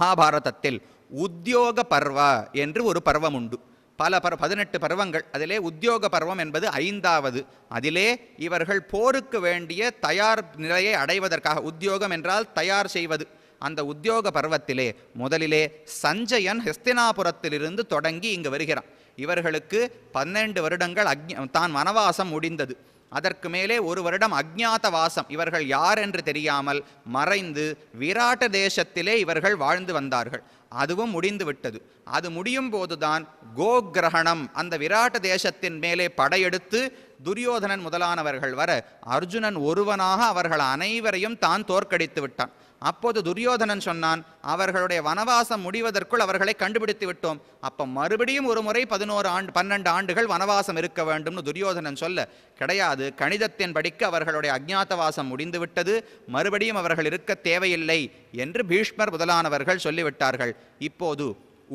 மகாபாரதத்தில் உத்தியோக பர்வ என்று ஒரு பர்வம் உண்டு பல பர் பதினெட்டு பருவங்கள் அதிலே உத்தியோக பருவம் என்பது ஐந்தாவது அதிலே இவர்கள் போருக்கு வேண்டிய தயார் நிலையை அடைவதற்காக உத்தியோகம் என்றால் தயார் செய்வது அந்த உத்தியோக பருவத்திலே முதலிலே சஞ்சயன் ஹஸ்தினாபுரத்திலிருந்து தொடங்கி இங்கு வருகிறான் இவர்களுக்கு பன்னெண்டு வருடங்கள் அக்ஞ தான் வனவாசம் முடிந்தது அதற்கு மேலே ஒரு வருடம் அஜ்ஞாத வாசம் இவர்கள் யார் என்று தெரியாமல் மறைந்து விராட்ட தேசத்திலே இவர்கள் வாழ்ந்து வந்தார்கள் அதுவும் முடிந்து விட்டது அது முடியும் போதுதான் கிரகணம் அந்த விராட்ட தேசத்தின் மேலே படையெடுத்து துரியோதனன் முதலானவர்கள் வர அர்ஜுனன் ஒருவனாக அவர்கள் அனைவரையும் தான் தோற்கடித்து விட்டான் அப்போது துரியோதனன் சொன்னான் அவர்களுடைய வனவாசம் முடிவதற்குள் அவர்களை கண்டுபிடித்து விட்டோம் அப்போ மறுபடியும் ஒரு முறை பதினோரு ஆண்டு பன்னெண்டு ஆண்டுகள் வனவாசம் இருக்க வேண்டும்னு துரியோதனன் சொல்ல கிடையாது கணிதத்தின் படிக்க அவர்களுடைய அஜ்ஞாத்தவாசம் முடிந்துவிட்டது மறுபடியும் அவர்கள் இருக்க தேவையில்லை என்று பீஷ்மர் முதலானவர்கள் சொல்லிவிட்டார்கள் இப்போது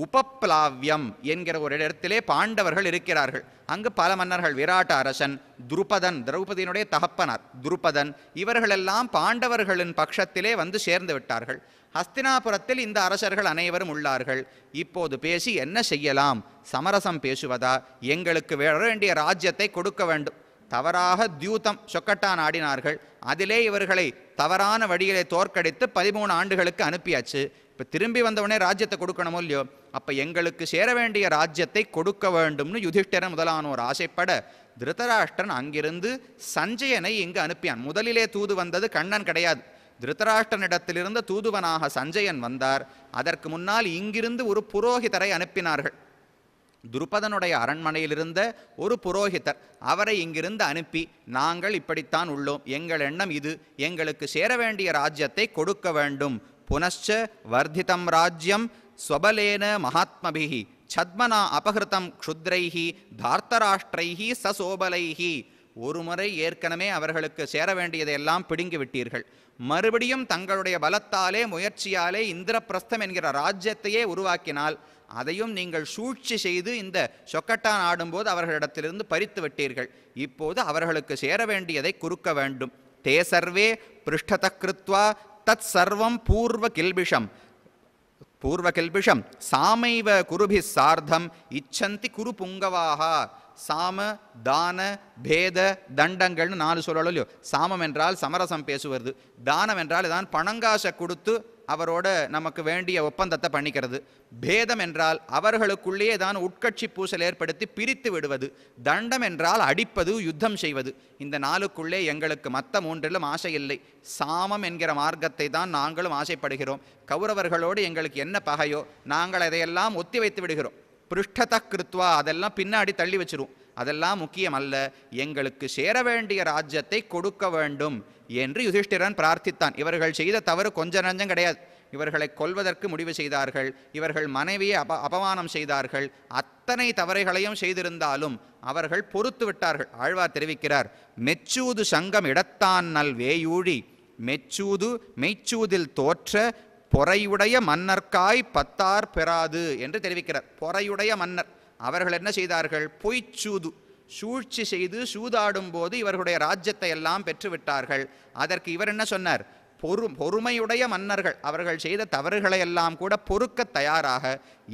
உபப்ளாவியம் என்கிற ஒரு இடத்திலே பாண்டவர்கள் இருக்கிறார்கள் அங்கு பல மன்னர்கள் விராட்ட அரசன் துருபதன் திரௌபதியினுடைய தகப்பனார் துருபதன் இவர்களெல்லாம் பாண்டவர்களின் பட்சத்திலே வந்து சேர்ந்து விட்டார்கள் ஹஸ்தினாபுரத்தில் இந்த அரசர்கள் அனைவரும் உள்ளார்கள் இப்போது பேசி என்ன செய்யலாம் சமரசம் பேசுவதா எங்களுக்கு வேற வேண்டிய ராஜ்யத்தை கொடுக்க வேண்டும் தவறாக தியூதம் சொக்கட்டான் ஆடினார்கள் அதிலே இவர்களை தவறான வழியிலே தோற்கடித்து பதிமூணு ஆண்டுகளுக்கு அனுப்பியாச்சு இப்போ திரும்பி வந்தவனே ராஜ்யத்தை கொடுக்கணுமோ இல்லையோ அப்போ எங்களுக்கு சேர வேண்டிய ராஜ்யத்தை கொடுக்க வேண்டும்னு யுதிஷ்டிரன் முதலானோர் ஆசைப்பட திருதராஷ்டிரன் அங்கிருந்து சஞ்சயனை இங்கு அனுப்பியான் முதலிலே தூது வந்தது கண்ணன் கிடையாது திருதராஷ்டிரனிடத்திலிருந்து தூதுவனாக சஞ்சயன் வந்தார் அதற்கு முன்னால் இங்கிருந்து ஒரு புரோகிதரை அனுப்பினார்கள் துருபதனுடைய அரண்மனையிலிருந்த ஒரு புரோகிதர் அவரை இங்கிருந்து அனுப்பி நாங்கள் இப்படித்தான் உள்ளோம் எங்கள் எண்ணம் இது எங்களுக்கு சேர வேண்டிய ராஜ்யத்தை கொடுக்க வேண்டும் புனச்ச வர்திதம் ராஜ்யம் ஸ்வபலேன மகாத்மபிஹி சத்மனா அபகிருத்தம் க்ஷுத்ரைஹி தார்த்தராஷ்டிரைஹி சசோபலைஹி ஒரு முறை ஏற்கனவே அவர்களுக்கு சேர வேண்டியதையெல்லாம் பிடுங்கி விட்டீர்கள் மறுபடியும் தங்களுடைய பலத்தாலே முயற்சியாலே இந்திரபிரஸ்தம் என்கிற ராஜ்யத்தையே உருவாக்கினால் அதையும் நீங்கள் சூழ்ச்சி செய்து இந்த சொக்கட்டான் ஆடும்போது அவர்களிடத்திலிருந்து பறித்து விட்டீர்கள் இப்போது அவர்களுக்கு சேர வேண்டியதை குறுக்க வேண்டும் தே சர்வே பிருஷ்டத கிருத்வா தத் சர்வம் பூர்வ கில்பிஷம் பூர்வ கில்பிஷம் சாமைவ குருபி சார்த்தம் இச்சந்தி குரு புங்கவாக சாம தான பேத தண்டங்கள்னு நாலு சொல்லலாம் இல்லையோ சாமம் என்றால் சமரசம் பேசுவது தானம் என்றால் இதான் பணங்காசை கொடுத்து அவரோட நமக்கு வேண்டிய ஒப்பந்தத்தை பண்ணிக்கிறது பேதம் என்றால் அவர்களுக்குள்ளேயே தான் உட்கட்சி பூசல் ஏற்படுத்தி பிரித்து விடுவது தண்டம் என்றால் அடிப்பது யுத்தம் செய்வது இந்த நாளுக்குள்ளே எங்களுக்கு மற்ற மூன்றிலும் ஆசை இல்லை சாமம் என்கிற மார்க்கத்தை தான் நாங்களும் ஆசைப்படுகிறோம் கௌரவர்களோடு எங்களுக்கு என்ன பகையோ நாங்கள் அதையெல்லாம் ஒத்தி வைத்து விடுகிறோம் பிருஷ்டத கிருத்வா அதெல்லாம் பின்னாடி தள்ளி வச்சிருவோம் அதெல்லாம் முக்கியம் அல்ல எங்களுக்கு சேர வேண்டிய ராஜ்யத்தை கொடுக்க வேண்டும் என்று யுதிஷ்டிரன் பிரார்த்தித்தான் இவர்கள் செய்த தவறு கொஞ்ச நஞ்சம் கிடையாது இவர்களை கொல்வதற்கு முடிவு செய்தார்கள் இவர்கள் மனைவியை அப அபமானம் செய்தார்கள் அத்தனை தவறைகளையும் செய்திருந்தாலும் அவர்கள் பொறுத்து விட்டார்கள் ஆழ்வார் தெரிவிக்கிறார் மெச்சூது சங்கம் இடத்தான் நல் வேயூழி மெச்சூது மெய்ச்சூதில் தோற்ற பொறையுடைய மன்னர்க்காய் பத்தார் பெறாது என்று தெரிவிக்கிறார் பொறையுடைய மன்னர் அவர்கள் என்ன செய்தார்கள் பொய்ச்சூது சூழ்ச்சி செய்து சூதாடும் போது இவர்களுடைய ராஜ்யத்தை எல்லாம் பெற்றுவிட்டார்கள் அதற்கு இவர் என்ன சொன்னார் பொறு பொறுமையுடைய மன்னர்கள் அவர்கள் செய்த தவறுகளை எல்லாம் கூட பொறுக்க தயாராக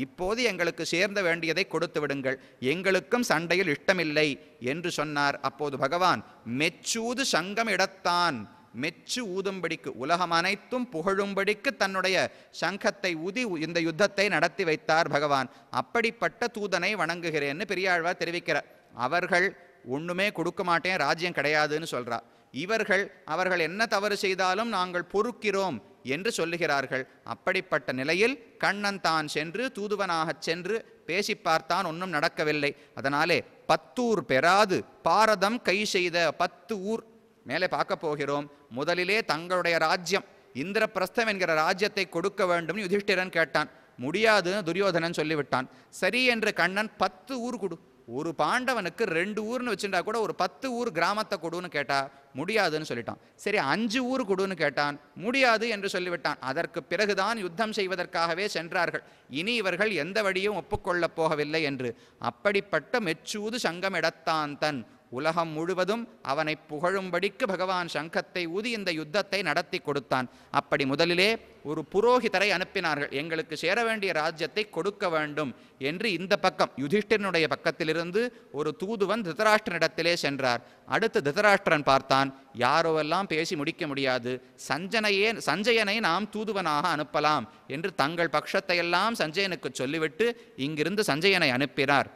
இப்போது எங்களுக்கு சேர்ந்த வேண்டியதை கொடுத்து விடுங்கள் எங்களுக்கும் சண்டையில் இஷ்டமில்லை என்று சொன்னார் அப்போது பகவான் மெச்சூது சங்கம் இடத்தான் மெச்சு ஊதும்படிக்கு உலகம் அனைத்தும் புகழும்படிக்கு தன்னுடைய சங்கத்தை ஊதி இந்த யுத்தத்தை நடத்தி வைத்தார் பகவான் அப்படிப்பட்ட தூதனை வணங்குகிறேன்னு பெரியாழ்வா தெரிவிக்கிறார் அவர்கள் ஒன்றுமே கொடுக்க மாட்டேன் ராஜ்யம் கிடையாதுன்னு சொல்கிறா இவர்கள் அவர்கள் என்ன தவறு செய்தாலும் நாங்கள் பொறுக்கிறோம் என்று சொல்லுகிறார்கள் அப்படிப்பட்ட நிலையில் கண்ணன் தான் சென்று தூதுவனாகச் சென்று பேசி பார்த்தான் ஒன்றும் நடக்கவில்லை அதனாலே பத்தூர் பெறாது பாரதம் கை செய்த பத்து ஊர் மேலே பார்க்க போகிறோம் முதலிலே தங்களுடைய ராஜ்யம் இந்திரபிரஸ்தம் என்கிற ராஜ்யத்தை கொடுக்க வேண்டும் யுதிஷ்டிரன் கேட்டான் முடியாதுன்னு துரியோதனன் சொல்லிவிட்டான் சரி என்று கண்ணன் பத்து ஊர் கொடு ஒரு பாண்டவனுக்கு ரெண்டு ஊர்னு வச்சுட்டா கூட ஒரு பத்து ஊர் கிராமத்தை கொடுன்னு கேட்டால் முடியாதுன்னு சொல்லிட்டான் சரி அஞ்சு ஊர் கொடுன்னு கேட்டான் முடியாது என்று சொல்லிவிட்டான் அதற்கு பிறகுதான் யுத்தம் செய்வதற்காகவே சென்றார்கள் இனி இவர்கள் எந்த வழியும் ஒப்புக்கொள்ளப் போகவில்லை என்று அப்படிப்பட்ட மெச்சூது சங்கமிடத்தான் தன் உலகம் முழுவதும் அவனை புகழும்படிக்கு பகவான் சங்கத்தை ஊதி இந்த யுத்தத்தை நடத்தி கொடுத்தான் அப்படி முதலிலே ஒரு புரோகிதரை அனுப்பினார்கள் எங்களுக்கு சேர வேண்டிய ராஜ்யத்தை கொடுக்க வேண்டும் என்று இந்த பக்கம் யுதிஷ்டனுடைய பக்கத்திலிருந்து ஒரு தூதுவன் திருதராஷ்டிரனிடத்திலே சென்றார் அடுத்து திருதராஷ்டிரன் பார்த்தான் யாரோவெல்லாம் பேசி முடிக்க முடியாது சஞ்சனையே சஞ்சயனை நாம் தூதுவனாக அனுப்பலாம் என்று தங்கள் பட்சத்தையெல்லாம் சஞ்சயனுக்கு சொல்லிவிட்டு இங்கிருந்து சஞ்சயனை அனுப்பினார்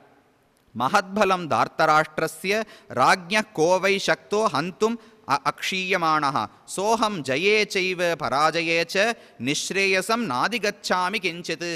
மகத்பலம் தார்த்தராஷ்டிரஸ்ய ராஜ்ய கோவை சக்தோ ஹந்தும் அக்ஷீயமான சோஹம் ஜயே செய்வ பராஜயே ச நிஸ்ரேயசம் நாதிகச்சாமி கெஞ்சது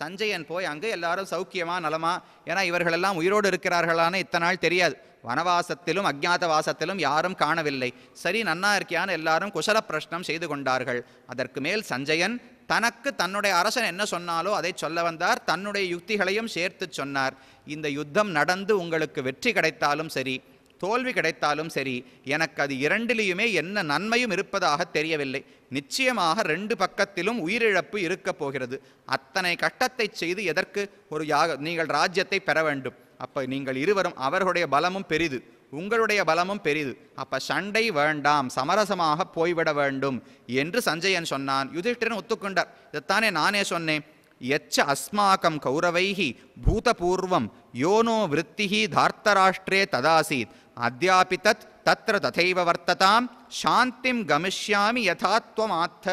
சஞ்சயன் போய் அங்கே எல்லாரும் சௌக்கியமா நலமா ஏன்னா இவர்களெல்லாம் உயிரோடு இருக்கிறார்களான்னு இத்தனை நாள் தெரியாது வனவாசத்திலும் அஜாத வாசத்திலும் யாரும் காணவில்லை சரி நன்னா இருக்கியான்னு எல்லாரும் குசல பிரஷ்னம் செய்து கொண்டார்கள் அதற்கு மேல் சஞ்சயன் தனக்கு தன்னுடைய அரசன் என்ன சொன்னாலோ அதை சொல்ல வந்தார் தன்னுடைய யுக்திகளையும் சேர்த்து சொன்னார் இந்த யுத்தம் நடந்து உங்களுக்கு வெற்றி கிடைத்தாலும் சரி தோல்வி கிடைத்தாலும் சரி எனக்கு அது இரண்டிலேயுமே என்ன நன்மையும் இருப்பதாக தெரியவில்லை நிச்சயமாக ரெண்டு பக்கத்திலும் உயிரிழப்பு இருக்கப் போகிறது அத்தனை கட்டத்தை செய்து எதற்கு ஒரு யாக நீங்கள் ராஜ்யத்தை பெற வேண்டும் அப்போ நீங்கள் இருவரும் அவர்களுடைய பலமும் பெரிது உங்களுடைய பலமும் பெரிது அப்ப சண்டை வேண்டாம் சமரசமாக போய்விட வேண்டும் என்று சஞ்சயன் சொன்னான் யுதிஷ்டிரன் ஒத்துக்கொண்டார் இதைத்தானே நானே சொன்னேன் யச்ச அஸ்மாக்கம் கௌரவைஹி பூதபூர்வம் யோனோ விற்த்தி தார்த்தராஷ்டிரே ததாசீத் அத்தியாபி தத் தத்திர ததைவ வர்த்ததாம் சாந்திம் கமிஷ்யாமி ஆத்த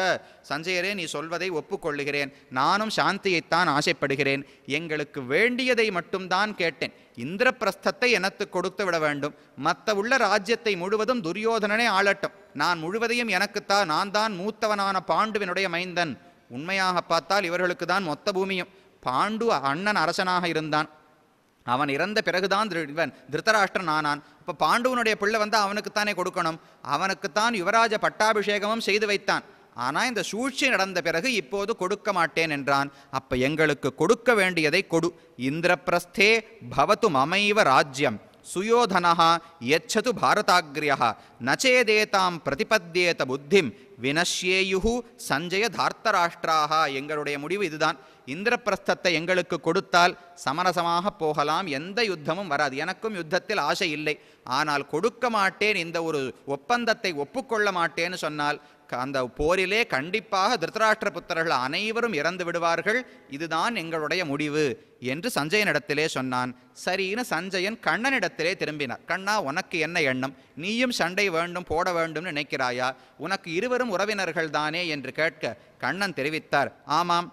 சஞ்சயரே நீ சொல்வதை ஒப்புக்கொள்ளுகிறேன் நானும் சாந்தியைத்தான் ஆசைப்படுகிறேன் எங்களுக்கு வேண்டியதை மட்டும்தான் கேட்டேன் இந்திரப்பிரஸ்தத்தை எனக்கு கொடுத்து விட வேண்டும் மற்ற உள்ள ராஜ்யத்தை முழுவதும் துரியோதனனே ஆளட்டும் நான் முழுவதையும் எனக்குத்தான் நான் தான் மூத்தவனான பாண்டுவினுடைய மைந்தன் உண்மையாக பார்த்தால் இவர்களுக்கு தான் மொத்த பூமியும் பாண்டு அண்ணன் அரசனாக இருந்தான் அவன் இறந்த பிறகுதான் இவன் திருத்தராஷ்டிரன் ஆனான் இப்போ பாண்டுவனுடைய பிள்ளை வந்து அவனுக்குத்தானே கொடுக்கணும் அவனுக்குத்தான் யுவராஜ பட்டாபிஷேகமும் செய்து வைத்தான் ஆனால் இந்த சூழ்ச்சி நடந்த பிறகு இப்போது கொடுக்க மாட்டேன் என்றான் அப்போ எங்களுக்கு கொடுக்க வேண்டியதை கொடு இந்திரப்பிரஸ்தே பவத்து மமைவ ராஜ்யம் சுயோதனா எச்சது பாரதாகிரியா நச்சேதேதாம் பிரதிபத்தியேத புத்திம் வினஷ்யேயுஹு சஞ்சய தார்த்தராஷ்டிராக எங்களுடைய முடிவு இதுதான் இந்திரப்பிரஸ்தத்தை எங்களுக்கு கொடுத்தால் சமரசமாக போகலாம் எந்த யுத்தமும் வராது எனக்கும் யுத்தத்தில் ஆசை இல்லை ஆனால் கொடுக்க மாட்டேன் இந்த ஒரு ஒப்பந்தத்தை ஒப்புக்கொள்ள மாட்டேன்னு சொன்னால் அந்த போரிலே கண்டிப்பாக திருத்தராஷ்டிர புத்தர்கள் அனைவரும் இறந்து விடுவார்கள் இதுதான் எங்களுடைய முடிவு என்று சஞ்சயனிடத்திலே சொன்னான் சரின்னு சஞ்சயன் கண்ணனிடத்திலே திரும்பினார் கண்ணா உனக்கு என்ன எண்ணம் நீயும் சண்டை வேண்டும் போட வேண்டும் நினைக்கிறாயா உனக்கு இருவரும் உறவினர்கள் தானே என்று கேட்க கண்ணன் தெரிவித்தார் ஆமாம்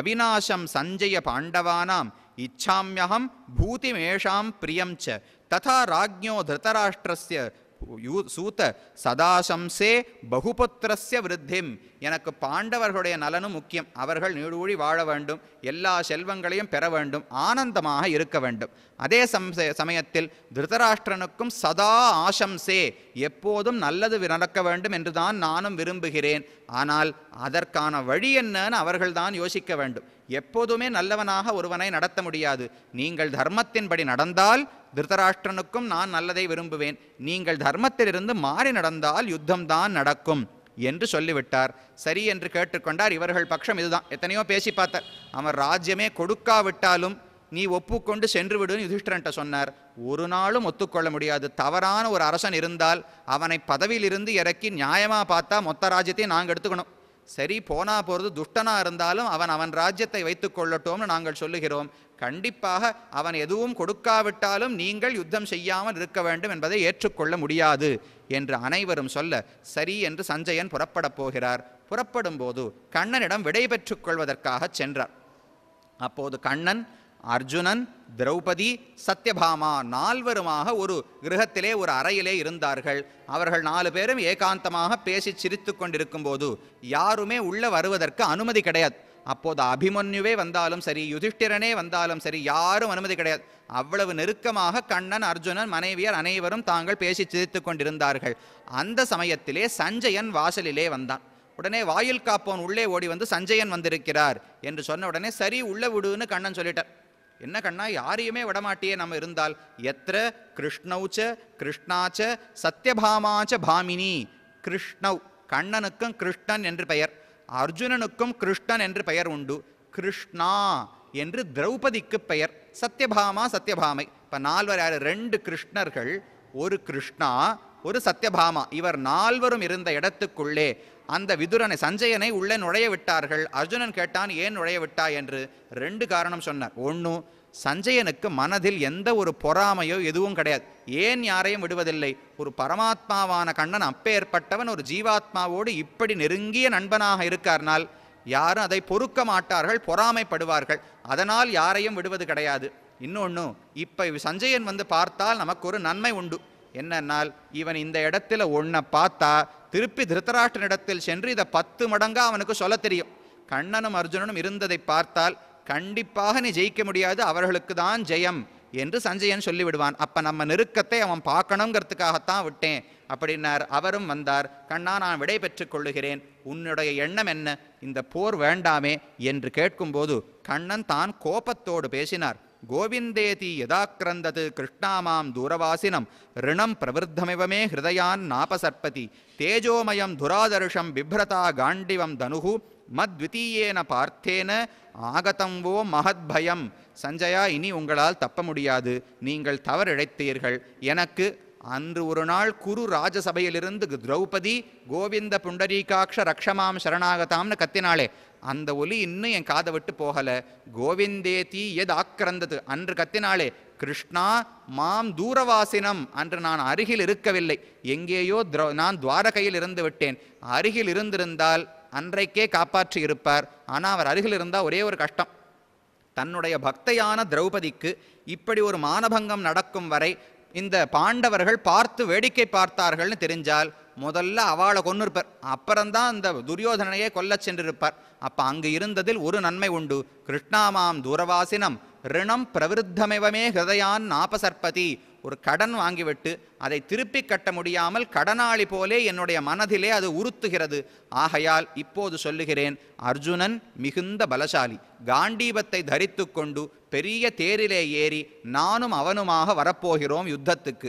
அவிநாசம் சஞ்சய பாண்டவானாம் இச்சாமியகம் பூதிமேஷாம் பிரியம் ச ததா ராஜ்யோ திருத்தராஷ்டிரஸ்ய சூத்த சதாசம்சே பகுபுத்திரஸ்ய விருத்திம் எனக்கு பாண்டவர்களுடைய நலனும் முக்கியம் அவர்கள் நீடூழி வாழ வேண்டும் எல்லா செல்வங்களையும் பெற வேண்டும் ஆனந்தமாக இருக்க வேண்டும் அதே சமயத்தில் திருதராஷ்டிரனுக்கும் சதா ஆசம்சே எப்போதும் நல்லது நடக்க வேண்டும் என்றுதான் நானும் விரும்புகிறேன் ஆனால் அதற்கான வழி என்னன்னு அவர்கள்தான் யோசிக்க வேண்டும் எப்போதுமே நல்லவனாக ஒருவனை நடத்த முடியாது நீங்கள் தர்மத்தின்படி நடந்தால் திருதராஷ்டிரனுக்கும் நான் நல்லதை விரும்புவேன் நீங்கள் தர்மத்திலிருந்து மாறி நடந்தால் யுத்தம்தான் நடக்கும் என்று சொல்லிவிட்டார் சரி என்று கேட்டுக்கொண்டார் இவர்கள் பட்சம் இதுதான் எத்தனையோ பேசி பார்த்தார் அவர் ராஜ்யமே கொடுக்காவிட்டாலும் நீ ஒப்புக்கொண்டு சென்று விடுன்னு யுதிஷ்டரன்ட்ட சொன்னார் ஒரு நாளும் ஒத்துக்கொள்ள முடியாது தவறான ஒரு அரசன் இருந்தால் அவனை பதவியிலிருந்து இறக்கி நியாயமாக பார்த்தா மொத்த ராஜ்யத்தையும் நாங்கள் எடுத்துக்கணும் சரி போனா போகிறது துஷ்டனாக இருந்தாலும் அவன் அவன் ராஜ்யத்தை வைத்து கொள்ளட்டோம்னு நாங்கள் சொல்லுகிறோம் கண்டிப்பாக அவன் எதுவும் கொடுக்காவிட்டாலும் நீங்கள் யுத்தம் செய்யாமல் இருக்க வேண்டும் என்பதை ஏற்றுக்கொள்ள முடியாது என்று அனைவரும் சொல்ல சரி என்று சஞ்சயன் புறப்படப் போகிறார் புறப்படும் போது கண்ணனிடம் விடை பெற்றுக் கொள்வதற்காக சென்றார் அப்போது கண்ணன் அர்ஜுனன் திரௌபதி சத்யபாமா நால்வருமாக ஒரு கிரகத்திலே ஒரு அறையிலே இருந்தார்கள் அவர்கள் நாலு பேரும் ஏகாந்தமாக பேசி சிரித்து கொண்டிருக்கும் போது யாருமே உள்ள வருவதற்கு அனுமதி கிடையாது அப்போது அபிமன்யுவே வந்தாலும் சரி யுதிஷ்டிரனே வந்தாலும் சரி யாரும் அனுமதி கிடையாது அவ்வளவு நெருக்கமாக கண்ணன் அர்ஜுனன் மனைவியர் அனைவரும் தாங்கள் பேசி சிரித்து கொண்டிருந்தார்கள் அந்த சமயத்திலே சஞ்சயன் வாசலிலே வந்தான் உடனே வாயில் காப்போன் உள்ளே ஓடி வந்து சஞ்சயன் வந்திருக்கிறார் என்று சொன்ன உடனே சரி உள்ள விடுன்னு கண்ணன் சொல்லிட்டார் என்ன கண்ணா யாரையுமே விடமாட்டியே நம்ம இருந்தால் எத்திர கிருஷ்ணவுச்ச கிருஷ்ணாச்ச சத்யபாமாச்ச பாமினி கிருஷ்ணவ் கண்ணனுக்கும் கிருஷ்ணன் என்று பெயர் அர்ஜுனனுக்கும் கிருஷ்ணன் என்று பெயர் உண்டு கிருஷ்ணா என்று திரௌபதிக்கு பெயர் சத்யபாமா சத்யபாமை இப்போ நால்வர் யார் ரெண்டு கிருஷ்ணர்கள் ஒரு கிருஷ்ணா ஒரு சத்தியபாமா இவர் நால்வரும் இருந்த இடத்துக்குள்ளே அந்த விதுரனை சஞ்சயனை உள்ளே நுழைய விட்டார்கள் அர்ஜுனன் கேட்டான் ஏன் நுழைய விட்டா என்று ரெண்டு காரணம் சொன்னார் ஒன்று சஞ்சயனுக்கு மனதில் எந்த ஒரு பொறாமையோ எதுவும் கிடையாது ஏன் யாரையும் விடுவதில்லை ஒரு பரமாத்மாவான கண்ணன் அப்பேற்பட்டவன் ஒரு ஜீவாத்மாவோடு இப்படி நெருங்கிய நண்பனாக இருக்கார்னால் யாரும் அதை பொறுக்க மாட்டார்கள் பொறாமைப்படுவார்கள் அதனால் யாரையும் விடுவது கிடையாது இன்னொன்று இப்போ சஞ்சயன் வந்து பார்த்தால் நமக்கு ஒரு நன்மை உண்டு என்னன்னால் இவன் இந்த இடத்துல ஒன்றை பார்த்தா திருப்பி இடத்தில் சென்று இதை பத்து மடங்கா அவனுக்கு சொல்ல தெரியும் கண்ணனும் அர்ஜுனனும் இருந்ததை பார்த்தால் கண்டிப்பாக நீ ஜெயிக்க முடியாது அவர்களுக்கு தான் ஜெயம் என்று சஞ்சயன் சொல்லிவிடுவான் அப்போ நம்ம நெருக்கத்தை அவன் பார்க்கணுங்கிறதுக்காகத்தான் விட்டேன் அப்படின்னார் அவரும் வந்தார் கண்ணா நான் விடை பெற்றுக் கொள்ளுகிறேன் உன்னுடைய எண்ணம் என்ன இந்த போர் வேண்டாமே என்று கேட்கும்போது கண்ணன் தான் கோபத்தோடு பேசினார் கோவிந்தேதி யதாக்கிரந்தது கிருஷ்ணாமாம் தூரவாசினம் ரிணம் பிரவருத்தமிவமே ஹிருதயான் நாபசற்பதி தேஜோமயம் துராதர்ஷம் பிப்ரதா காண்டிவம் தனுகு மத்வித்தீயேன பார்த்தேன ஆகதம் ஓ மகத்பயம் சஞ்சயா இனி உங்களால் தப்ப முடியாது நீங்கள் தவறிழைத்தீர்கள் எனக்கு அன்று ஒரு நாள் குரு ராஜசபையிலிருந்து திரௌபதி கோவிந்த புண்டரீகாட்ச ரக்ஷமாம் சரணாகதாம்னு கத்தினாளே அந்த ஒலி இன்னும் என் காதை விட்டு போகலை தீ எது ஆக்கிரந்தது அன்று கத்தினாளே கிருஷ்ணா மாம் தூரவாசினம் அன்று நான் அருகில் இருக்கவில்லை எங்கேயோ திரோ நான் துவாரகையில் இருந்து விட்டேன் அருகில் இருந்திருந்தால் அன்றைக்கே காப்பாற்றி இருப்பார் ஆனால் அவர் அருகில் இருந்தால் ஒரே ஒரு கஷ்டம் தன்னுடைய பக்தையான திரௌபதிக்கு இப்படி ஒரு மானபங்கம் நடக்கும் வரை இந்த பாண்டவர்கள் பார்த்து வேடிக்கை பார்த்தார்கள்னு தெரிஞ்சால் முதல்ல அவளை கொன்று இருப்பார் அப்புறம்தான் அந்த துரியோதனையே கொல்ல சென்றிருப்பார் அப்போ அங்கு இருந்ததில் ஒரு நன்மை உண்டு கிருஷ்ணாமாம் தூரவாசினம் ரிணம் பிரவிருத்தமிவமே ஹிருதயான் நாபசற்பதி ஒரு கடன் வாங்கிவிட்டு அதை திருப்பி கட்ட முடியாமல் கடனாளி போலே என்னுடைய மனதிலே அது உறுத்துகிறது ஆகையால் இப்போது சொல்லுகிறேன் அர்ஜுனன் மிகுந்த பலசாலி காண்டீபத்தை தரித்து கொண்டு பெரிய தேரிலே ஏறி நானும் அவனுமாக வரப்போகிறோம் யுத்தத்துக்கு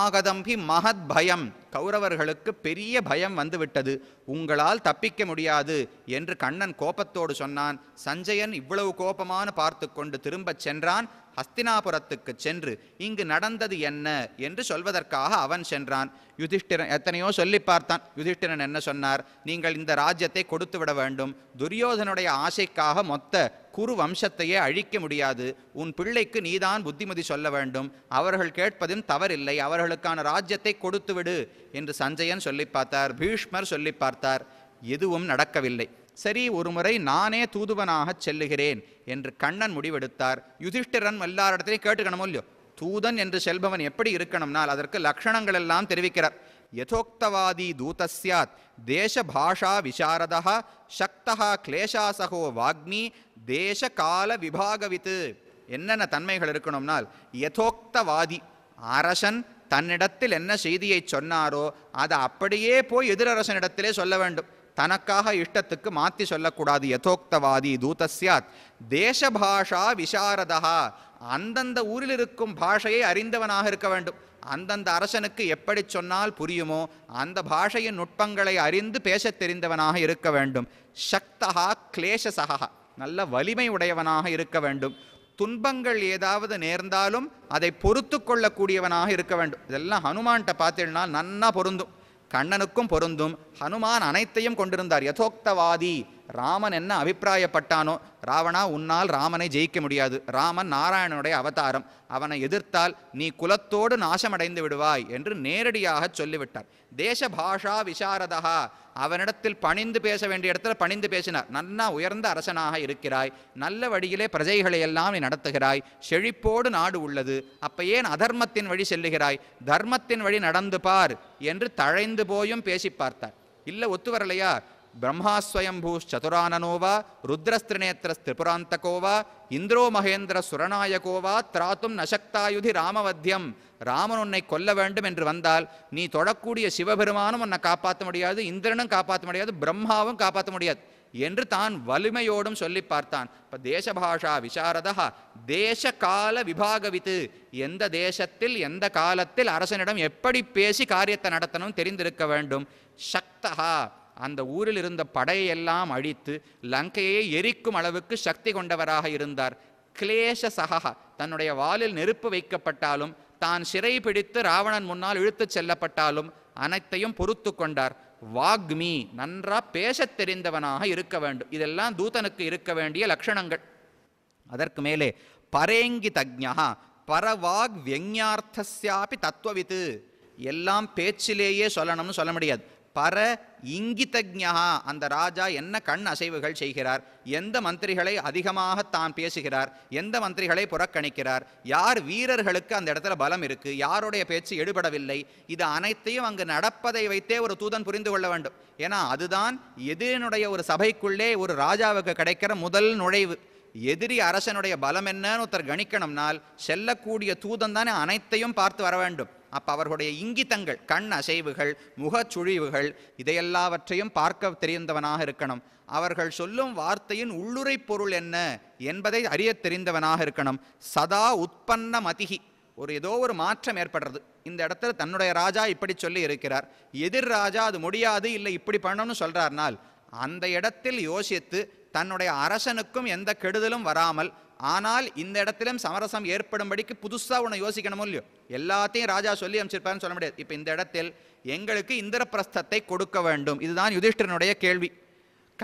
ஆகதம்பி மகத் பயம் கௌரவர்களுக்கு பெரிய பயம் வந்துவிட்டது உங்களால் தப்பிக்க முடியாது என்று கண்ணன் கோபத்தோடு சொன்னான் சஞ்சயன் இவ்வளவு கோபமான பார்த்து கொண்டு திரும்பச் சென்றான் ஹஸ்தினாபுரத்துக்கு சென்று இங்கு நடந்தது என்ன என்று சொல்வதற்காக அவன் சென்றான் யுதிஷ்டிரன் எத்தனையோ சொல்லி பார்த்தான் யுதிஷ்டிரன் என்ன சொன்னார் நீங்கள் இந்த ராஜ்யத்தை கொடுத்து விட வேண்டும் துரியோதனுடைய ஆசைக்காக மொத்த குரு வம்சத்தையே அழிக்க முடியாது உன் பிள்ளைக்கு நீதான் புத்திமதி சொல்ல வேண்டும் அவர்கள் கேட்பதும் தவறில்லை அவர்களுக்கான ராஜ்யத்தை கொடுத்துவிடு என்று சஞ்சயன் சொல்லி பார்த்தார் பீஷ்மர் சொல்லி பார்த்தார் எதுவும் நடக்கவில்லை சரி ஒரு முறை நானே தூதுவனாக செல்லுகிறேன் என்று கண்ணன் முடிவெடுத்தார் யுதிஷ்டிரன் எல்லாரிடத்திலையும் கேட்டுக்கணுமோ இல்லையோ தூதன் என்று செல்பவன் எப்படி இருக்கணும்னால் அதற்கு லக்ஷணங்கள் எல்லாம் தெரிவிக்கிறார் யதோக்தவாதி தூதஸ்யாத் தேச பாஷா விசாரதா சக்தா சகோ வாக்மி தேச கால விபாகவித்து என்னென்ன தன்மைகள் இருக்கணும்னால் யதோக்தவாதி அரசன் தன்னிடத்தில் என்ன செய்தியை சொன்னாரோ அதை அப்படியே போய் எதிரரசனிடத்திலே சொல்ல வேண்டும் தனக்காக இஷ்டத்துக்கு மாற்றி சொல்லக்கூடாது யதோக்தவாதி தூதஸ்யாத் தேசபாஷா விசாரதா அந்தந்த ஊரில் இருக்கும் பாஷையை அறிந்தவனாக இருக்க வேண்டும் அந்தந்த அரசனுக்கு எப்படி சொன்னால் புரியுமோ அந்த பாஷையின் நுட்பங்களை அறிந்து பேசத் தெரிந்தவனாக இருக்க வேண்டும் சக்தா கிளேசசகா நல்ல வலிமை உடையவனாக இருக்க வேண்டும் துன்பங்கள் ஏதாவது நேர்ந்தாலும் அதை பொறுத்து கொள்ளக்கூடியவனாக இருக்க வேண்டும் இதெல்லாம் ஹனுமான்கிட்ட பார்த்தீங்கன்னா நன்னா பொருந்தும் கண்ணனுக்கும் பொருந்தும் ஹனுமான் அனைத்தையும் கொண்டிருந்தார் யதோக்தவாதி ராமன் என்ன அபிப்பிராயப்பட்டானோ ராவணா உன்னால் ராமனை ஜெயிக்க முடியாது ராமன் நாராயணனுடைய அவதாரம் அவனை எதிர்த்தால் நீ குலத்தோடு நாசமடைந்து விடுவாய் என்று நேரடியாக சொல்லிவிட்டார் தேச பாஷா விசாரதா அவனிடத்தில் பணிந்து பேச வேண்டிய இடத்துல பணிந்து பேசினார் நன்னா உயர்ந்த அரசனாக இருக்கிறாய் நல்ல வழியிலே பிரஜைகளை எல்லாம் நீ நடத்துகிறாய் செழிப்போடு நாடு உள்ளது அப்ப ஏன் அதர்மத்தின் வழி செல்லுகிறாய் தர்மத்தின் வழி நடந்து பார் என்று தழைந்து போயும் பேசி பார்த்தார் இல்லை ஒத்து வரலையா பிரம்மாஸ்வயம்பூஷ் சதுரானனோவா ருத்ரஸ்திரிநேத்திர திரிபுராந்தகோவா இந்திரோ மகேந்திர சுரநாயகோவா திராத்தும் நசக்தாயுதி ராமவத்தியம் ராமன் உன்னை கொல்ல வேண்டும் என்று வந்தால் நீ தொடக்கூடிய சிவபெருமானும் உன்னை காப்பாற்ற முடியாது இந்திரனும் காப்பாற்ற முடியாது பிரம்மாவும் காப்பாற்ற முடியாது என்று தான் வலிமையோடும் சொல்லி பார்த்தான் இப்போ தேசபாஷா விசாரதா தேச கால விபாகவித்து எந்த தேசத்தில் எந்த காலத்தில் அரசனிடம் எப்படி பேசி காரியத்தை நடத்தணும் தெரிந்திருக்க வேண்டும் சக்தகா அந்த ஊரில் இருந்த படையெல்லாம் அழித்து லங்கையை எரிக்கும் அளவுக்கு சக்தி கொண்டவராக இருந்தார் கிளேச சகா தன்னுடைய வாலில் நெருப்பு வைக்கப்பட்டாலும் தான் சிறை பிடித்து ராவணன் முன்னால் இழுத்துச் செல்லப்பட்டாலும் அனைத்தையும் பொறுத்து கொண்டார் வாக்மி நன்றா பேசத் தெரிந்தவனாக இருக்க வேண்டும் இதெல்லாம் தூதனுக்கு இருக்க வேண்டிய லட்சணங்கள் அதற்கு மேலே பரேங்கி தஜ்ஞா பரவாக் வியஞ்ஞார்த்தஸ்யாபி தத்துவவித்து எல்லாம் பேச்சிலேயே சொல்லணும்னு சொல்ல முடியாது பர இங்கிதஜா அந்த ராஜா என்ன கண் அசைவுகள் செய்கிறார் எந்த மந்திரிகளை அதிகமாக தான் பேசுகிறார் எந்த மந்திரிகளை புறக்கணிக்கிறார் யார் வீரர்களுக்கு அந்த இடத்துல பலம் இருக்கு யாருடைய பேச்சு எடுபடவில்லை இது அனைத்தையும் அங்கு நடப்பதை வைத்தே ஒரு தூதன் புரிந்து கொள்ள வேண்டும் ஏன்னா அதுதான் எதிரினுடைய ஒரு சபைக்குள்ளே ஒரு ராஜாவுக்கு கிடைக்கிற முதல் நுழைவு எதிரி அரசனுடைய பலம் என்னன்னு ஒருத்தர் கணிக்கணும்னால் செல்லக்கூடிய தூதன் தானே அனைத்தையும் பார்த்து வர வேண்டும் அப்போ அவர்களுடைய இங்கித்தங்கள் கண் அசைவுகள் முகச்சுழிவுகள் இதையெல்லாவற்றையும் பார்க்க தெரிந்தவனாக இருக்கணும் அவர்கள் சொல்லும் வார்த்தையின் உள்ளுரை பொருள் என்ன என்பதை அறிய தெரிந்தவனாக இருக்கணும் சதா உற்பன்ன மதிகி ஒரு ஏதோ ஒரு மாற்றம் ஏற்படுறது இந்த இடத்துல தன்னுடைய ராஜா இப்படி சொல்லி இருக்கிறார் எதிர் ராஜா அது முடியாது இல்லை இப்படி பண்ணணும்னு சொல்கிறார்னால் அந்த இடத்தில் யோசித்து தன்னுடைய அரசனுக்கும் எந்த கெடுதலும் வராமல் ஆனால் இந்த இடத்திலும் சமரசம் ஏற்படும்படிக்கு புதுசாக உன்னை யோசிக்கணுமோ இல்லையோ எல்லாத்தையும் ராஜா சொல்லி அமைச்சிருப்பாருன்னு சொல்ல முடியாது இப்போ இந்த இடத்தில் எங்களுக்கு பிரஸ்தத்தை கொடுக்க வேண்டும் இதுதான் யுதிஷ்டனுடைய கேள்வி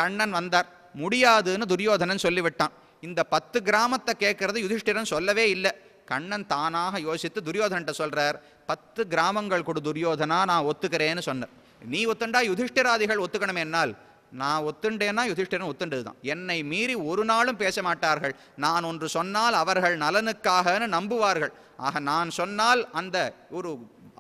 கண்ணன் வந்தார் முடியாதுன்னு துரியோதனன் சொல்லிவிட்டான் இந்த பத்து கிராமத்தை கேட்கறது யுதிஷ்டிரன் சொல்லவே இல்லை கண்ணன் தானாக யோசித்து துரியோதன்ட்ட சொல்கிறார் பத்து கிராமங்கள் கொடு துரியோதனா நான் ஒத்துக்கிறேன்னு சொன்னார் நீ ஒத்துண்டா யுதிஷ்டிராதிகள் ஒத்துக்கணும் என்னால் நான் ஒத்துண்டேன்னா யுதிஷ்டிரன் ஒத்துண்டது தான் என்னை மீறி ஒரு நாளும் பேச மாட்டார்கள் நான் ஒன்று சொன்னால் அவர்கள் நலனுக்காகன்னு நம்புவார்கள் ஆக நான் சொன்னால் அந்த ஒரு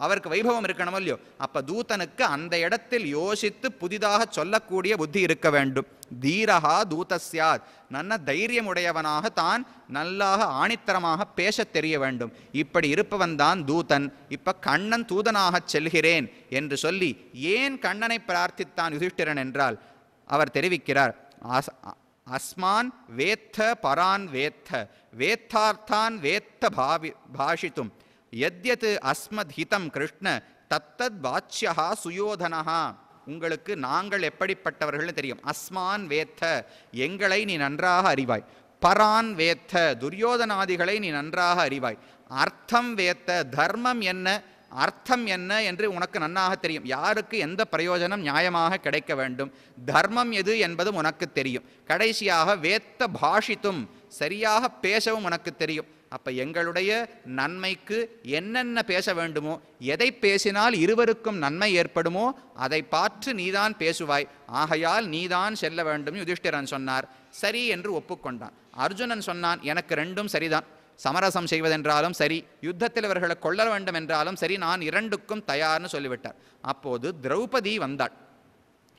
அவருக்கு வைபவம் இருக்கணும் இல்லையோ அப்போ தூதனுக்கு அந்த இடத்தில் யோசித்து புதிதாக சொல்லக்கூடிய புத்தி இருக்க வேண்டும் தீரகா தூதஸ்யாத் நல்ல தைரியமுடையவனாக தான் நல்லாக ஆணித்தரமாக பேசத் தெரிய வேண்டும் இப்படி இருப்பவன் தான் தூதன் இப்போ கண்ணன் தூதனாகச் செல்கிறேன் என்று சொல்லி ஏன் கண்ணனை பிரார்த்தித்தான் யுதிஷ்டிரன் என்றால் அவர் தெரிவிக்கிறார் அஸ்மான் வேத்த பரான் வேத்த வேத்தார்த்தான் வேத்த பாவி பாஷித்தும் எத்யத் அஸ்மத் ஹிதம் கிருஷ்ண தத்தத் பாட்சியா சுயோதனா உங்களுக்கு நாங்கள் எப்படிப்பட்டவர்கள்னு தெரியும் அஸ்மான் வேத்த எங்களை நீ நன்றாக அறிவாய் பரான் வேத்த துரியோதனாதிகளை நீ நன்றாக அறிவாய் அர்த்தம் வேத்த தர்மம் என்ன அர்த்தம் என்ன என்று உனக்கு நன்னாக தெரியும் யாருக்கு எந்த பிரயோஜனம் நியாயமாக கிடைக்க வேண்டும் தர்மம் எது என்பதும் உனக்கு தெரியும் கடைசியாக வேத்த பாஷித்தும் சரியாக பேசவும் உனக்கு தெரியும் அப்போ எங்களுடைய நன்மைக்கு என்னென்ன பேச வேண்டுமோ எதை பேசினால் இருவருக்கும் நன்மை ஏற்படுமோ அதை பார்த்து நீதான் பேசுவாய் ஆகையால் நீதான் செல்ல வேண்டும் யுதிஷ்டிரன் சொன்னார் சரி என்று ஒப்புக்கொண்டான் அர்ஜுனன் சொன்னான் எனக்கு ரெண்டும் சரிதான் சமரசம் செய்வதென்றாலும் சரி யுத்தத்தில் இவர்களை கொள்ள வேண்டும் என்றாலும் சரி நான் இரண்டுக்கும் தயார்னு சொல்லிவிட்டார் அப்போது திரௌபதி வந்தாள்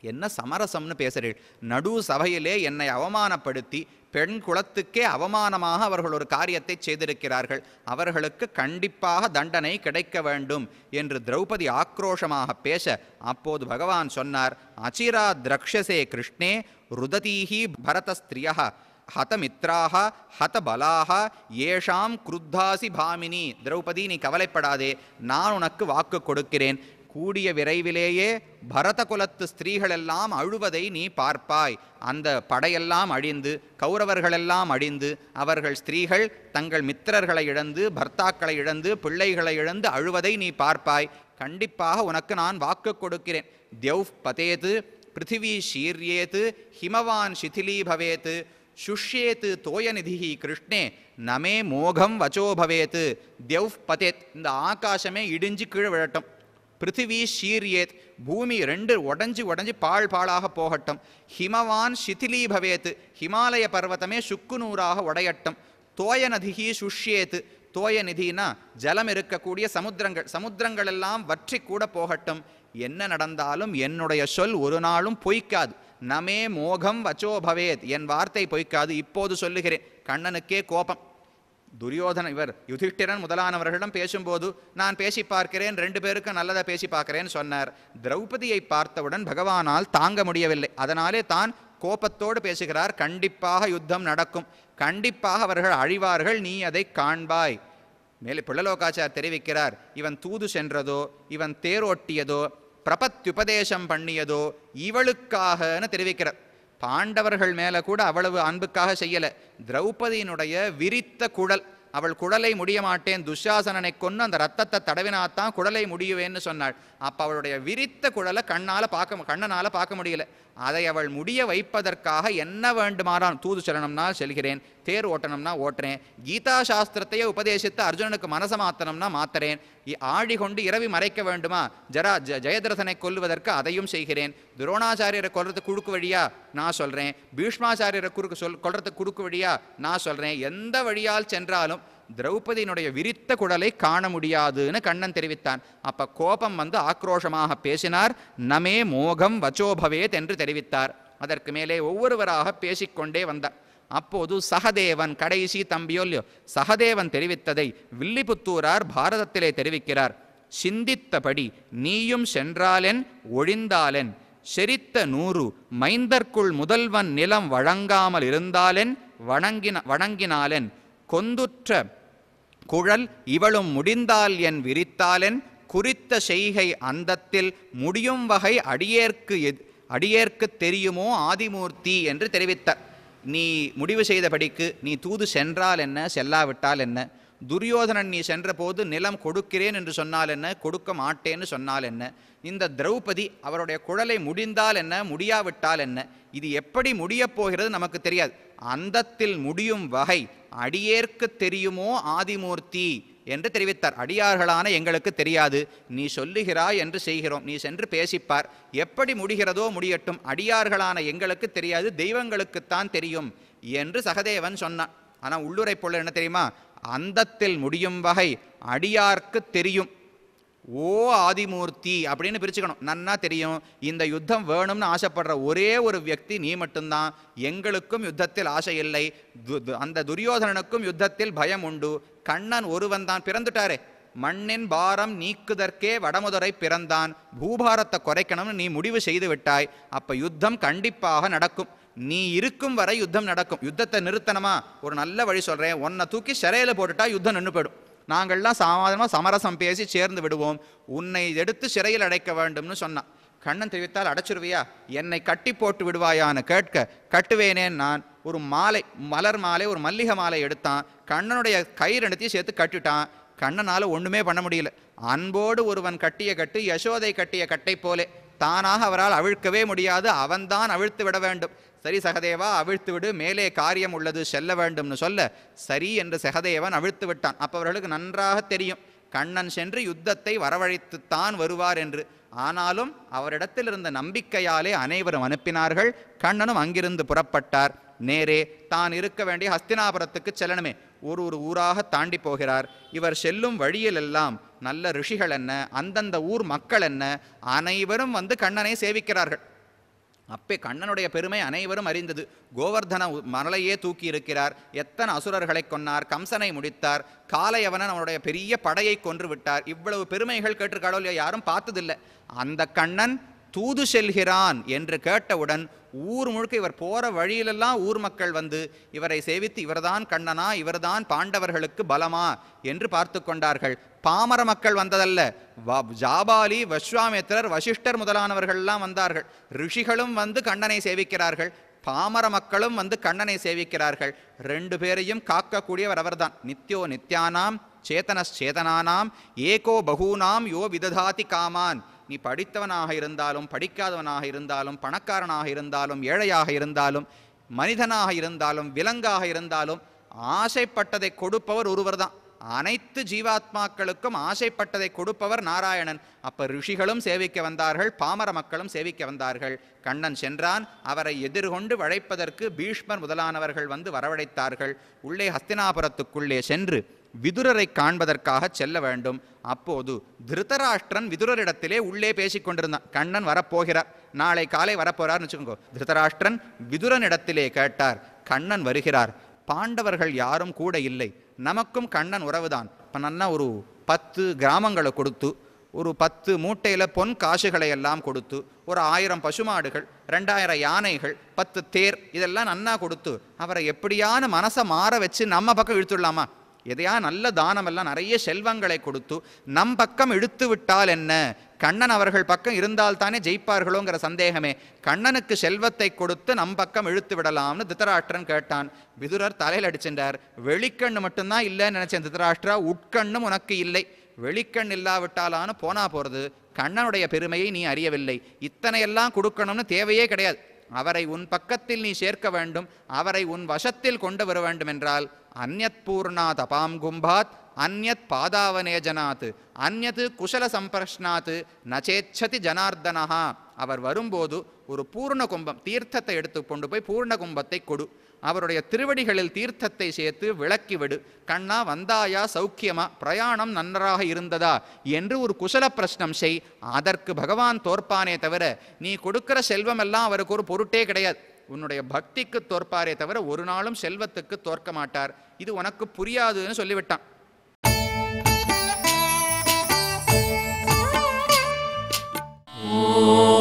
என்ன சமரசம்னு பேசுகிறீர்கள் நடு சபையிலே என்னை அவமானப்படுத்தி பெண் குலத்துக்கே அவமானமாக அவர்கள் ஒரு காரியத்தை செய்திருக்கிறார்கள் அவர்களுக்கு கண்டிப்பாக தண்டனை கிடைக்க வேண்டும் என்று திரௌபதி ஆக்ரோஷமாக பேச அப்போது பகவான் சொன்னார் அச்சிரா திரக்ஷசே கிருஷ்ணே ருததீஹி பரதஸ்திரியா ஹதமித்ராக பலாக ஏஷாம் குருத்தாசி பாமினி திரௌபதி நீ கவலைப்படாதே நான் உனக்கு வாக்கு கொடுக்கிறேன் கூடிய விரைவிலேயே பரத குலத்து ஸ்திரீகளெல்லாம் அழுவதை நீ பார்ப்பாய் அந்த படையெல்லாம் அழிந்து கௌரவர்களெல்லாம் அழிந்து அவர்கள் ஸ்திரீகள் தங்கள் மித்திரர்களை இழந்து பர்த்தாக்களை இழந்து பிள்ளைகளை இழந்து அழுவதை நீ பார்ப்பாய் கண்டிப்பாக உனக்கு நான் வாக்கு கொடுக்கிறேன் தியௌ பதேது பிருத்திவி ஷீர்யேத்து ஹிமவான் சிதிலீபவேத்து பவேத்து சுஷ்யேத்து தோயநிதிஹி கிருஷ்ணே நமே மோகம் வச்சோ பவேத்து தெவ் பதேத் இந்த ஆகாசமே இடிஞ்சு கீழே விழட்டும் பிருத்திவி ஷீரியேத் பூமி ரெண்டு உடஞ்சி உடஞ்சி பாழ் பாழாக போகட்டும் ஹிமவான் ஷிதிலீ பவேத்து ஹிமாலய பர்வதமே சுக்கு நூறாக உடையட்டும் தோய நதிகி சுஷ்யேத்து தோய நிதினா ஜலம் இருக்கக்கூடிய சமுத்திரங்கள் சமுத்திரங்கள் எல்லாம் வற்றி கூட போகட்டும் என்ன நடந்தாலும் என்னுடைய சொல் ஒரு நாளும் பொய்க்காது நமே மோகம் வச்சோ பவேத் என் வார்த்தை பொய்க்காது இப்போது சொல்லுகிறேன் கண்ணனுக்கே கோபம் துரியோதன இவர் யுதிஷ்டிரன் முதலானவர்களிடம் பேசும்போது நான் பேசி பார்க்கிறேன் ரெண்டு பேருக்கும் நல்லதாக பேசி பார்க்கிறேன்னு சொன்னார் திரௌபதியை பார்த்தவுடன் பகவானால் தாங்க முடியவில்லை அதனாலே தான் கோபத்தோடு பேசுகிறார் கண்டிப்பாக யுத்தம் நடக்கும் கண்டிப்பாக அவர்கள் அழிவார்கள் நீ அதை காண்பாய் மேலே பிள்ளலோகாச்சார் தெரிவிக்கிறார் இவன் தூது சென்றதோ இவன் தேரோட்டியதோ பிரபத்யுபதேசம் பண்ணியதோ இவளுக்காகன்னு தெரிவிக்கிறார் பாண்டவர்கள் மேலே கூட அவ்வளவு அன்புக்காக செய்யலை திரௌபதியினுடைய விரித்த குழல் அவள் குடலை முடிய மாட்டேன் துஷாசனனை கொண்டு அந்த ரத்தத்தை தடவினாத்தான் குடலை முடியுவேன்னு சொன்னாள் அப்போ அவளுடைய விரித்த குடலை கண்ணால் பார்க்க கண்ணனால் பார்க்க முடியல அதை அவள் முடிய வைப்பதற்காக என்ன வேண்டுமானால் தூது சொல்லணும்னா செல்கிறேன் தேர் ஓட்டணும்னா ஓட்டுறேன் கீதா சாஸ்திரத்தையே உபதேசித்து அர்ஜுனனுக்கு மனசை மாத்தணும்னா மாத்துறேன் ஆடி கொண்டு இரவி மறைக்க வேண்டுமா ஜரா ஜ ஜெயதரசனை கொல்லுவதற்கு அதையும் செய்கிறேன் துரோணாச்சாரியரை கொல்றதுக்கு குறுக்கு வழியா நான் சொல்கிறேன் பீஷ்மாச்சாரியரை குறுக்கு சொல் கொல்றதுக்கு குறுக்கு வழியா நான் சொல்கிறேன் எந்த வழியால் சென்றாலும் திரௌபதியினுடைய விரித்த குடலை காண முடியாதுன்னு கண்ணன் தெரிவித்தான் அப்ப கோபம் வந்து ஆக்ரோஷமாக பேசினார் நமே மோகம் வச்சோபவேத் என்று தெரிவித்தார் அதற்கு மேலே ஒவ்வொருவராக பேசிக்கொண்டே வந்தார் அப்போது சகதேவன் கடைசி தம்பியோ இல்லையோ சகதேவன் தெரிவித்ததை வில்லிபுத்தூரார் பாரதத்திலே தெரிவிக்கிறார் சிந்தித்தபடி நீயும் சென்றாலென் ஒழிந்தாலென் செரித்த நூறு மைந்தற்குள் முதல்வன் நிலம் வழங்காமல் இருந்தாலென் வணங்கின வணங்கினாலென் கொந்துற்ற குழல் இவளும் முடிந்தால் என் விரித்தாலென் குறித்த செய்கை அந்தத்தில் முடியும் வகை அடியேற்கு அடியேற்கு தெரியுமோ ஆதிமூர்த்தி என்று தெரிவித்தார் நீ முடிவு செய்தபடிக்கு நீ தூது சென்றால் என்ன செல்லாவிட்டால் என்ன துரியோதனன் நீ சென்ற போது நிலம் கொடுக்கிறேன் என்று சொன்னால் என்ன கொடுக்க மாட்டேன்னு சொன்னால் என்ன இந்த திரௌபதி அவருடைய குழலை முடிந்தால் என்ன முடியாவிட்டால் என்ன இது எப்படி முடியப் போகிறது நமக்கு தெரியாது அந்தத்தில் முடியும் வகை அடியேற்க தெரியுமோ ஆதிமூர்த்தி என்று தெரிவித்தார் அடியார்களான எங்களுக்கு தெரியாது நீ சொல்லுகிறாய் என்று செய்கிறோம் நீ சென்று பேசிப்பார் எப்படி முடிகிறதோ முடியட்டும் அடியார்களான எங்களுக்கு தெரியாது தெய்வங்களுக்குத்தான் தெரியும் என்று சகதேவன் சொன்னான் ஆனால் உள்ளுரை பொருள் என்ன தெரியுமா அந்தத்தில் முடியும் வகை அடியார்க்கு தெரியும் ஓ ஆதிமூர்த்தி அப்படின்னு பிரிச்சுக்கணும் நன்னா தெரியும் இந்த யுத்தம் வேணும்னு ஆசைப்படுற ஒரே ஒரு வியக்தி நீ மட்டும்தான் எங்களுக்கும் யுத்தத்தில் ஆசை இல்லை அந்த துரியோதனனுக்கும் யுத்தத்தில் பயம் உண்டு கண்ணன் ஒருவன் தான் பிறந்துட்டாரே மண்ணின் பாரம் நீக்குதற்கே வடமுதரை பிறந்தான் பூபாரத்தை குறைக்கணும்னு நீ முடிவு செய்து விட்டாய் அப்போ யுத்தம் கண்டிப்பாக நடக்கும் நீ இருக்கும் வரை யுத்தம் நடக்கும் யுத்தத்தை நிறுத்தணுமா ஒரு நல்ல வழி சொல்கிறேன் உன்னை தூக்கி சிறையில் போட்டுட்டா யுத்தம் நின்று போயிடும் நாங்கள்லாம் சமாதானமாக சமரசம் பேசி சேர்ந்து விடுவோம் உன்னை எடுத்து சிறையில் அடைக்க வேண்டும்னு சொன்னான் கண்ணன் தெரிவித்தால் அடைச்சிருவியா என்னை கட்டி போட்டு விடுவாயான்னு கேட்க கட்டுவேனேன் நான் ஒரு மாலை மலர் மாலை ஒரு மல்லிகை மாலை எடுத்தான் கண்ணனுடைய கை ரெண்டுத்தையும் சேர்த்து கட்டிட்டான் கண்ணனால் ஒன்றுமே பண்ண முடியல அன்போடு ஒருவன் கட்டிய கட்டு யசோதை கட்டிய கட்டை போலே தானாக அவரால் அவிழ்க்கவே முடியாது அவன்தான் அவிழ்த்து விட வேண்டும் சரி சகதேவா அவிழ்த்து விடு மேலே காரியம் உள்ளது செல்ல வேண்டும்னு சொல்ல சரி என்று சகதேவன் அவிழ்த்து விட்டான் அப்போ அவர்களுக்கு நன்றாக தெரியும் கண்ணன் சென்று யுத்தத்தை வரவழைத்துத்தான் வருவார் என்று ஆனாலும் அவரிடத்தில் இருந்த நம்பிக்கையாலே அனைவரும் அனுப்பினார்கள் கண்ணனும் அங்கிருந்து புறப்பட்டார் நேரே தான் இருக்க வேண்டிய ஹஸ்தினாபுரத்துக்கு செல்லணுமே ஒரு ஒரு ஊராக தாண்டி போகிறார் இவர் செல்லும் வழியிலெல்லாம் நல்ல ரிஷிகள் என்ன அந்தந்த ஊர் மக்கள் என்ன அனைவரும் வந்து கண்ணனை சேவிக்கிறார்கள் அப்பே கண்ணனுடைய பெருமை அனைவரும் அறிந்தது கோவர்தன மரலையே தூக்கி இருக்கிறார் எத்தனை அசுரர்களை கொன்னார் கம்சனை முடித்தார் காலையவனன் அவனுடைய பெரிய படையை கொன்று விட்டார் இவ்வளவு பெருமைகள் கேட்டிருக்காளோ இல்லையா யாரும் பார்த்ததில்லை அந்த கண்ணன் தூது செல்கிறான் என்று கேட்டவுடன் ஊர் முழுக்க இவர் போகிற வழியிலெல்லாம் ஊர் மக்கள் வந்து இவரை சேவித்து இவர்தான் கண்ணனா இவர்தான் பாண்டவர்களுக்கு பலமா என்று பார்த்து கொண்டார்கள் பாமர மக்கள் வந்ததல்ல ஜாபாலி வஸ்வாமித்திரர் வசிஷ்டர் முதலானவர்கள்லாம் வந்தார்கள் ரிஷிகளும் வந்து கண்ணனை சேவிக்கிறார்கள் பாமர மக்களும் வந்து கண்ணனை சேவிக்கிறார்கள் ரெண்டு பேரையும் காக்கக்கூடியவர் அவர்தான் நித்யோ நித்யானாம் சேதனச்சேதனானாம் ஏகோ பகூனாம் யோ விததாதி காமான் நீ படித்தவனாக இருந்தாலும் படிக்காதவனாக இருந்தாலும் பணக்காரனாக இருந்தாலும் ஏழையாக இருந்தாலும் மனிதனாக இருந்தாலும் விலங்காக இருந்தாலும் ஆசைப்பட்டதை கொடுப்பவர் ஒருவர் தான் அனைத்து ஜீவாத்மாக்களுக்கும் ஆசைப்பட்டதை கொடுப்பவர் நாராயணன் அப்ப ரிஷிகளும் சேவிக்க வந்தார்கள் பாமர மக்களும் சேவிக்க வந்தார்கள் கண்ணன் சென்றான் அவரை எதிர்கொண்டு வழைப்பதற்கு பீஷ்மர் முதலானவர்கள் வந்து வரவழைத்தார்கள் உள்ளே ஹஸ்தினாபுரத்துக்குள்ளே சென்று விதுரரை காண்பதற்காக செல்ல வேண்டும் அப்போது திருதராஷ்டிரன் விதுரரிடத்திலே உள்ளே பேசிக்கொண்டிருந்தான் கண்ணன் வரப்போகிறார் நாளை காலை வரப்போகிறார்னு வச்சுக்கோங்க திருதராஷ்டிரன் விதுரனிடத்திலே கேட்டார் கண்ணன் வருகிறார் பாண்டவர்கள் யாரும் கூட இல்லை நமக்கும் கண்ணன் உறவுதான் இப்போ நல்லா ஒரு பத்து கிராமங்களை கொடுத்து ஒரு பத்து மூட்டையில் பொன் காசுகளை எல்லாம் கொடுத்து ஒரு ஆயிரம் பசுமாடுகள் ரெண்டாயிரம் யானைகள் பத்து தேர் இதெல்லாம் நன்னா கொடுத்து அவரை எப்படியான மனசை மாற வச்சு நம்ம பக்கம் இழுத்துடலாமா எதையா நல்ல தானமெல்லாம் நிறைய செல்வங்களை கொடுத்து நம் பக்கம் இழுத்து விட்டால் என்ன கண்ணன் அவர்கள் பக்கம் இருந்தால் தானே ஜெயிப்பார்களோங்கிற சந்தேகமே கண்ணனுக்கு செல்வத்தை கொடுத்து நம் பக்கம் இழுத்து விடலாம்னு திருத்தராஷ்டிரன் கேட்டான் விதுரர் தலையில் அடிச்சின்றார் வெளிக்கண்ணு மட்டும்தான் இல்லைன்னு நினைச்சேன் திருத்தராஷ்டிரா உட்கண்ணும் உனக்கு இல்லை வெளிக்கண் இல்லாவிட்டாலான்னு போனா போறது கண்ணனுடைய பெருமையை நீ அறியவில்லை இத்தனையெல்லாம் கொடுக்கணும்னு தேவையே கிடையாது அவரை உன் பக்கத்தில் நீ சேர்க்க வேண்டும் அவரை உன் வசத்தில் கொண்டு வர வேண்டும் என்றால் அந்நத் பூர்ணாத் அபாம் கும்பாத் அந்நத் பாதாவனேஜனாத் அந்நது குஷல சம்பிரஷ்னாத் நச்சேச்சதி ஜனார்தனஹா அவர் வரும்போது ஒரு பூர்ண கும்பம் தீர்த்தத்தை எடுத்து கொண்டு போய் பூர்ண கும்பத்தை கொடு அவருடைய திருவடிகளில் தீர்த்தத்தை சேர்த்து விளக்கிவிடு கண்ணா வந்தாயா சௌக்கியமா பிரயாணம் நன்றாக இருந்ததா என்று ஒரு குசல பிரஷ்னம் செய் அதற்கு பகவான் தோற்பானே தவிர நீ கொடுக்கிற செல்வமெல்லாம் அவருக்கு ஒரு பொருட்டே கிடையாது உன்னுடைய பக்திக்கு தோற்பாரே தவிர ஒரு நாளும் செல்வத்துக்கு தோற்க மாட்டார் இது உனக்கு புரியாதுன்னு சொல்லிவிட்டான் Oh